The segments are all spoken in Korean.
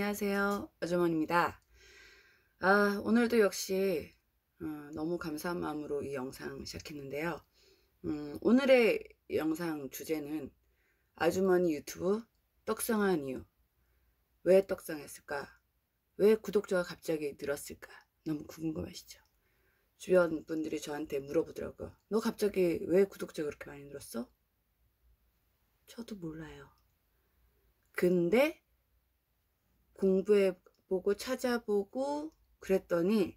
안녕하세요. 아주머니입니다 아, 오늘도 역시 어, 너무 감사한 마음으로 이 영상 시작했는데요. 음, 오늘의 영상 주제는 아주머니 유튜브 떡상한 이유. 왜 떡상했을까? 왜 구독자가 갑자기 늘었을까? 너무 궁금하시죠? 주변 분들이 저한테 물어보더라고요. 너 갑자기 왜 구독자가 그렇게 많이 늘었어? 저도 몰라요. 근데 공부해보고 찾아보고 그랬더니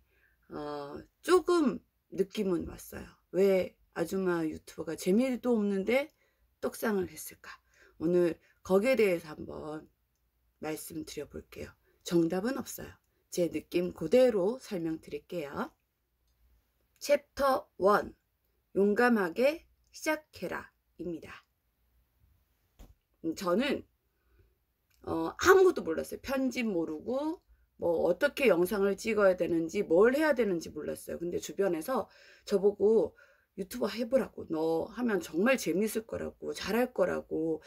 어, 조금 느낌은 왔어요. 왜 아줌마 유튜버가 재미도 없는데 떡상을 했을까? 오늘 거기에 대해서 한번 말씀드려 볼게요. 정답은 없어요. 제 느낌 그대로 설명드릴게요. 챕터 1 용감하게 시작해라 입니다. 음, 저는 어, 아무것도 몰랐어요. 편집 모르고 뭐 어떻게 영상을 찍어야 되는지 뭘 해야 되는지 몰랐어요. 근데 주변에서 저보고 유튜버 해보라고 너 하면 정말 재밌을 거라고 잘할 거라고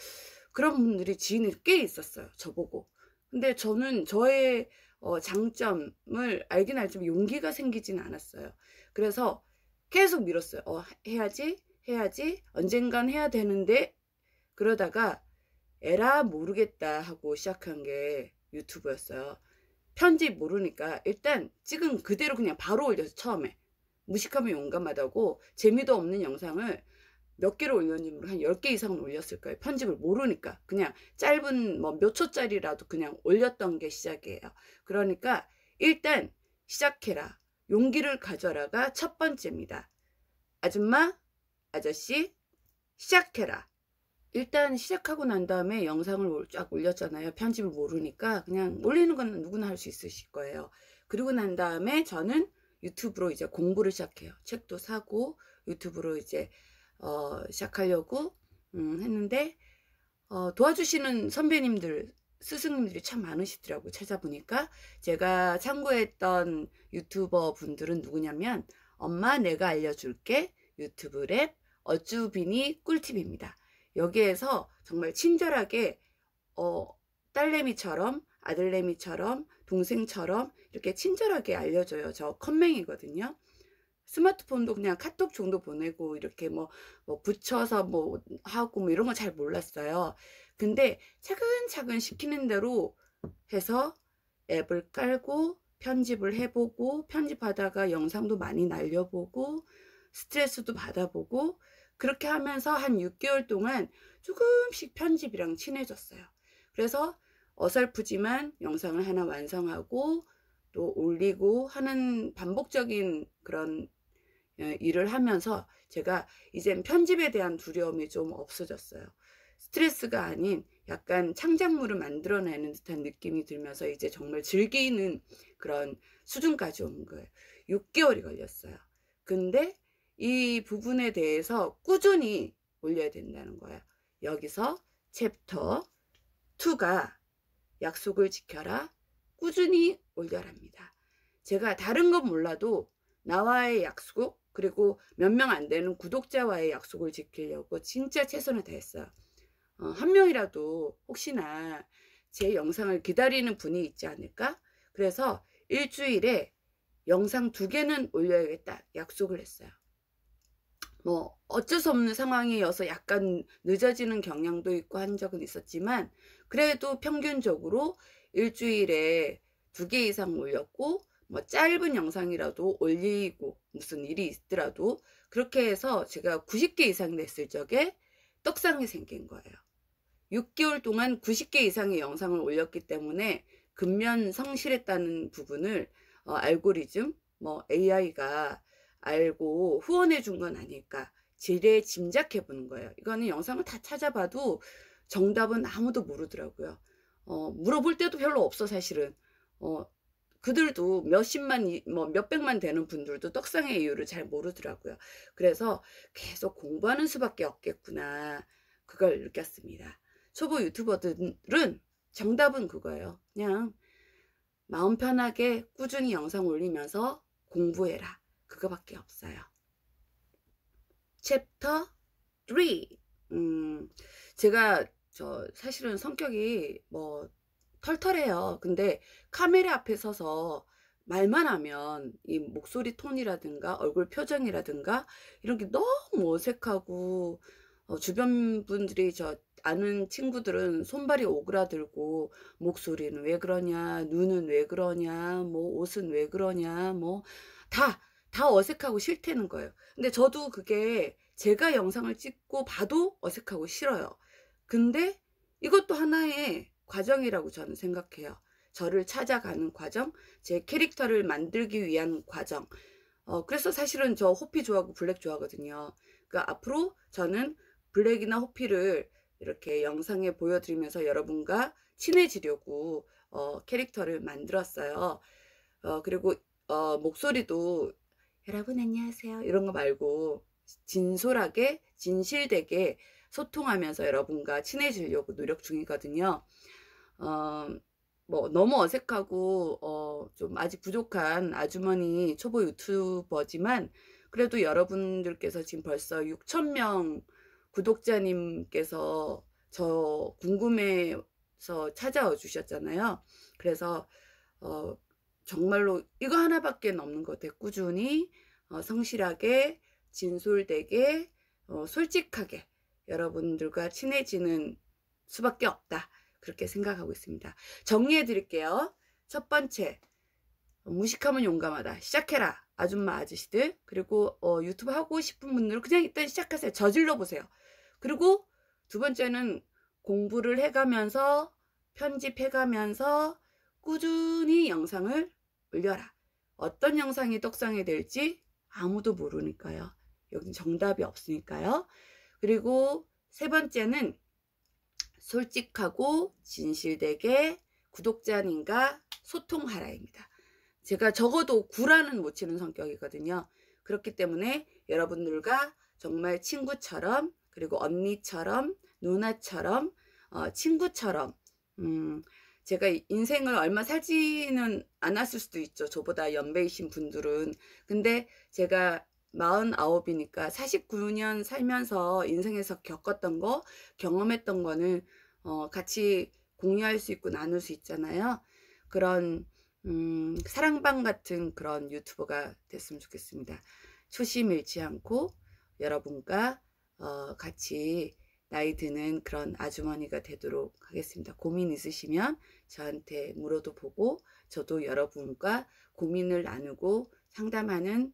그런 분들이 지인이 꽤 있었어요. 저보고. 근데 저는 저의 어, 장점을 알긴 알지만 용기가 생기진 않았어요. 그래서 계속 밀었어요. 어, 해야지, 해야지, 언젠간 해야 되는데 그러다가 에라 모르겠다 하고 시작한 게 유튜브였어요. 편집 모르니까 일단 찍은 그대로 그냥 바로 올려서 처음에 무식하면 용감하다고 재미도 없는 영상을 몇 개를 올렸는지 한 10개 이상은 올렸을 거예요. 편집을 모르니까 그냥 짧은 뭐 몇 초짜리라도 그냥 올렸던 게 시작이에요. 그러니까 일단 시작해라. 용기를 가져라가 첫 번째입니다. 아줌마, 아저씨, 시작해라. 일단 시작하고 난 다음에 영상을 쫙 올렸잖아요. 편집을 모르니까 그냥 올리는 건 누구나 할 수 있으실 거예요. 그리고 난 다음에 저는 유튜브로 이제 공부를 시작해요. 책도 사고 유튜브로 이제 어, 시작하려고 음, 했는데 어, 도와주시는 선배님들 스승님들이 참 많으시더라고요. 찾아보니까 제가 참고했던 유튜버 분들은 누구냐면 엄마 내가 알려줄게 유튜브 랩 어쭈빈이 꿀팁입니다. 여기에서 정말 친절하게 어, 딸내미처럼 아들내미처럼 동생처럼 이렇게 친절하게 알려줘요. 저 컴맹이거든요. 스마트폰도 그냥 카톡 정도 보내고 이렇게 뭐, 뭐 붙여서 뭐 하고 뭐 이런 거 잘 몰랐어요. 근데 차근차근 시키는 대로 해서 앱을 깔고 편집을 해보고 편집하다가 영상도 많이 날려보고 스트레스도 받아보고 그렇게 하면서 한 6개월 동안 조금씩 편집이랑 친해졌어요. 그래서 어설프지만 영상을 하나 완성하고 또 올리고 하는 반복적인 그런 어, 일을 하면서 제가 이젠 편집에 대한 두려움이 좀 없어졌어요. 스트레스가 아닌 약간 창작물을 만들어내는 듯한 느낌이 들면서 이제 정말 즐기는 그런 수준까지 온 거예요. 6개월이 걸렸어요. 근데 이 부분에 대해서 꾸준히 올려야 된다는 거야. 여기서 챕터 2가 약속을 지켜라 꾸준히 올려랍니다. 제가 다른 건 몰라도 나와의 약속 그리고 몇 명 안 되는 구독자와의 약속을 지키려고 진짜 최선을 다했어요. 어, 한 명이라도 혹시나 제 영상을 기다리는 분이 있지 않을까? 그래서 일주일에 영상 두 개는 올려야겠다 약속을 했어요. 뭐 어쩔 수 없는 상황이어서 약간 늦어지는 경향도 있고 한 적은 있었지만 그래도 평균적으로 일주일에 두 개 이상 올렸고 뭐 짧은 영상이라도 올리고 무슨 일이 있더라도 그렇게 해서 제가 90개 이상 냈을 적에 떡상이 생긴 거예요. 6개월 동안 90개 이상의 영상을 올렸기 때문에 근면 성실했다는 부분을 어, 알고리즘, 뭐 AI가 알고 후원해 준 건 아닐까 지레 짐작해 보는 거예요. 이거는 영상을 다 찾아봐도 정답은 아무도 모르더라고요. 어, 물어볼 때도 별로 없어 사실은. 어, 그들도 몇십만, 뭐 몇백만 되는 분들도 떡상의 이유를 잘 모르더라고요. 그래서 계속 공부하는 수밖에 없겠구나. 그걸 느꼈습니다. 초보 유튜버들은 정답은 그거예요. 그냥 마음 편하게 꾸준히 영상 올리면서 공부해라. 그거밖에 없어요. 챕터 3. 음, 제가 저 사실은 성격이 뭐 털털해요. 근데 카메라 앞에 서서 말만 하면 이 목소리 톤이라든가 얼굴 표정이라든가 이런 게 너무 어색하고 어, 주변 분들이 저 아는 친구들은 손발이 오그라들고 목소리는 왜 그러냐 눈은 왜 그러냐 뭐 옷은 왜 그러냐 뭐다 다 어색하고 싫다는 거예요. 근데 저도 그게 제가 영상을 찍고 봐도 어색하고 싫어요. 근데 이것도 하나의 과정이라고 저는 생각해요. 저를 찾아가는 과정, 제 캐릭터를 만들기 위한 과정. 어, 그래서 사실은 저 호피 좋아하고 블랙 좋아하거든요. 그러니까 앞으로 저는 블랙이나 호피를 이렇게 영상에 보여드리면서 여러분과 친해지려고 어, 캐릭터를 만들었어요. 어, 그리고 어, 목소리도 여러분 안녕하세요. 이런 거 말고 진솔하게 진실되게 소통하면서 여러분과 친해지려고 노력 중이거든요. 어, 뭐 너무 어색하고 어, 좀 아직 부족한 아주머니 초보 유튜버지만 그래도 여러분들께서 지금 벌써 6천 명 구독자님께서 저 궁금해서 찾아와 주셨잖아요. 그래서 어, 정말로 이거 하나밖에 없는 것 같아요. 꾸준히 어, 성실하게 진솔되게 어, 솔직하게 여러분들과 친해지는 수밖에 없다. 그렇게 생각하고 있습니다. 정리해 드릴게요. 첫 번째, 무식하면 용감하다. 시작해라. 아줌마, 아저씨들. 그리고 어, 유튜브 하고 싶은 분들은 그냥 일단 시작하세요. 저질러 보세요. 그리고 두 번째는 공부를 해가면서 편집해가면서 꾸준히 영상을 올려라. 어떤 영상이 떡상이 될지 아무도 모르니까요. 여기 정답이 없으니까요. 그리고 세 번째는 솔직하고 진실되게 구독자님과 소통하라입니다. 제가 적어도 구라는 못 치는 성격이거든요. 그렇기 때문에 여러분들과 정말 친구처럼 그리고 언니처럼 누나처럼 어, 친구처럼 음, 제가 인생을 얼마 살지는 않았을 수도 있죠. 저보다 연배이신 분들은. 근데 제가 49이니까 49년 살면서 인생에서 겪었던 거, 경험했던 거는 어, 같이 공유할 수 있고 나눌 수 있잖아요. 그런 음, 사랑방 같은 그런 유튜버가 됐으면 좋겠습니다. 초심 잃지 않고 여러분과 어, 같이 나이 드는 그런 아주머니가 되도록 하겠습니다. 고민 있으시면 저한테 물어도 보고 저도 여러분과 고민을 나누고 상담하는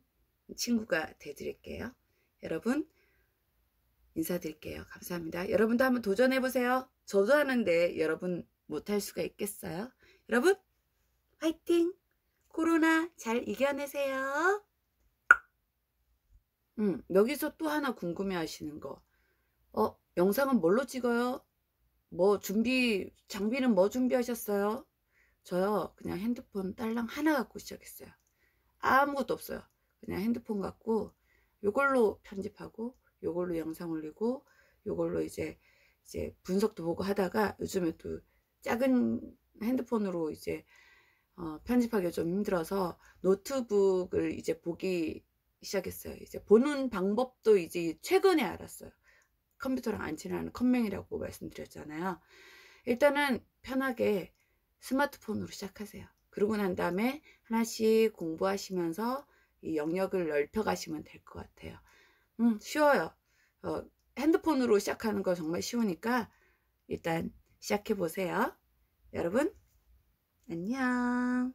친구가 되드릴게요. 여러분 인사드릴게요. 감사합니다. 여러분도 한번 도전해 보세요. 저도 하는데 여러분 못 할 수가 있겠어요? 여러분 화이팅! 코로나 잘 이겨내세요. 음, 여기서 또 하나 궁금해 하시는 거. 어, 영상은 뭘로 찍어요? 뭐 준비 장비는 뭐 준비하셨어요? 저요 그냥 핸드폰 딸랑 하나 갖고 시작했어요 아무것도 없어요 그냥 핸드폰 갖고 요걸로 편집하고 요걸로 영상 올리고 요걸로 이제 이제 분석도 보고 하다가 요즘에 또 작은 핸드폰으로 이제 어, 편집하기가 좀 힘들어서 노트북을 이제 보기 시작했어요 이제 보는 방법도 이제 최근에 알았어요 컴퓨터랑 안 친하는 컴맹이라고 말씀드렸잖아요. 일단은 편하게 스마트폰으로 시작하세요. 그러고 난 다음에 하나씩 공부하시면서 이 영역을 넓혀 가시면 될 것 같아요. 음, 쉬워요. 어, 핸드폰으로 시작하는 거 정말 쉬우니까 일단 시작해 보세요. 여러분, 안녕.